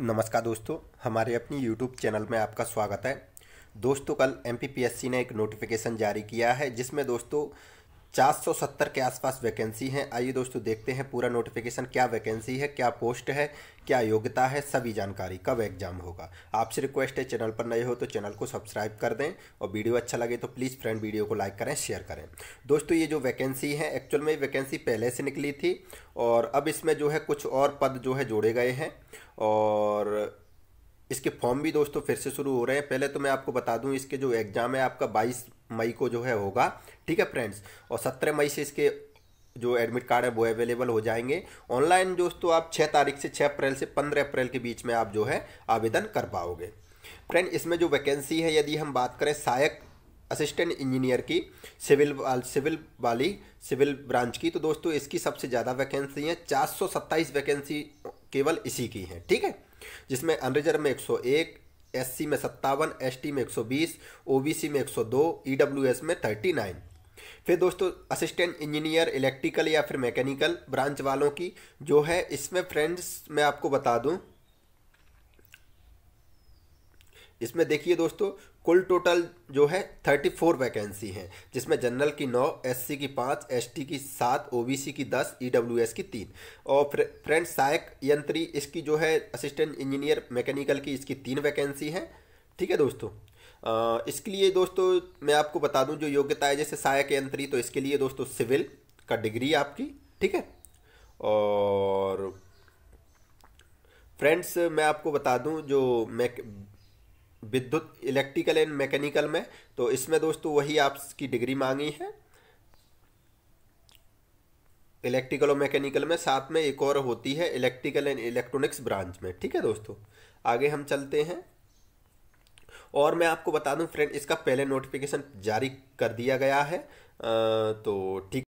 नमस्कार दोस्तों हमारे अपनी यूट्यूब चैनल में आपका स्वागत है दोस्तों कल एम ने एक नोटिफिकेशन जारी किया है जिसमें दोस्तों 470 के आसपास वैकेंसी हैं आइए दोस्तों देखते हैं पूरा नोटिफिकेशन क्या वैकेंसी है क्या पोस्ट है क्या योग्यता है सभी जानकारी कब एग्जाम होगा आपसे रिक्वेस्ट है चैनल पर नए हो तो चैनल को सब्सक्राइब कर दें और वीडियो अच्छा लगे तो प्लीज़ फ्रेंड वीडियो को लाइक करें शेयर करें दोस्तों ये जो वैकेंसी है एक्चुअल में वैकेंसी पहले से निकली थी और अब इसमें जो है कुछ और पद जो है जोड़े गए हैं और इसके फॉर्म भी दोस्तों फिर से शुरू हो रहे हैं पहले तो मैं आपको बता दूं इसके जो एग्ज़ाम है आपका 22 मई को जो है होगा ठीक है फ्रेंड्स और सत्रह मई से इसके जो एडमिट कार्ड है वो अवेलेबल हो जाएंगे ऑनलाइन दोस्तों आप छः तारीख से छः अप्रैल से पंद्रह अप्रैल के बीच में आप जो है आवेदन कर पाओगे फ्रेंड इसमें जो वैकेंसी है यदि हम बात करें सहायक असिस्टेंट इंजीनियर की सिविल वाल, सिविल वाली सिविल ब्रांच की तो दोस्तों इसकी सबसे ज़्यादा वैकेंसी है चार सौ वैकेंसी केवल इसी की है ठीक है जिसमें अनरिजर्व में एक सौ एक एससी में सत्तावन एसटी में 120 ओबीसी में 102 ईडब्ल्यूएस e में 39 फिर दोस्तों असिस्टेंट इंजीनियर इलेक्ट्रिकल या फिर मैकेनिकल ब्रांच वालों की जो है इसमें फ्रेंड्स मैं आपको बता दूं इसमें देखिए दोस्तों कुल टोटल जो है थर्टी फोर वैकेंसी हैं जिसमें जनरल की नौ एससी की पाँच एसटी की सात ओबीसी की दस ईडब्ल्यूएस e की तीन और फ्रेंड सहायक यंत्री इसकी जो है असिस्टेंट इंजीनियर मैकेनिकल की इसकी तीन वैकेंसी हैं ठीक है दोस्तों आ, इसके लिए दोस्तों मैं आपको बता दूँ जो योग्यता है जैसे सहायक यंत्री तो इसके लिए दोस्तों सिविल का डिग्री आपकी ठीक है और फ्रेंड्स मैं आपको बता दूं जो मैक विद्युत इलेक्ट्रिकल एंड मैकेनिकल में तो इसमें दोस्तों वही आपकी डिग्री मांगी है इलेक्ट्रिकल और मैकेनिकल में साथ में एक और होती है इलेक्ट्रिकल एंड इलेक्ट्रॉनिक्स ब्रांच में ठीक है दोस्तों आगे हम चलते हैं और मैं आपको बता दूं फ्रेंड इसका पहले नोटिफिकेशन जारी कर दिया गया है आ, तो ठीक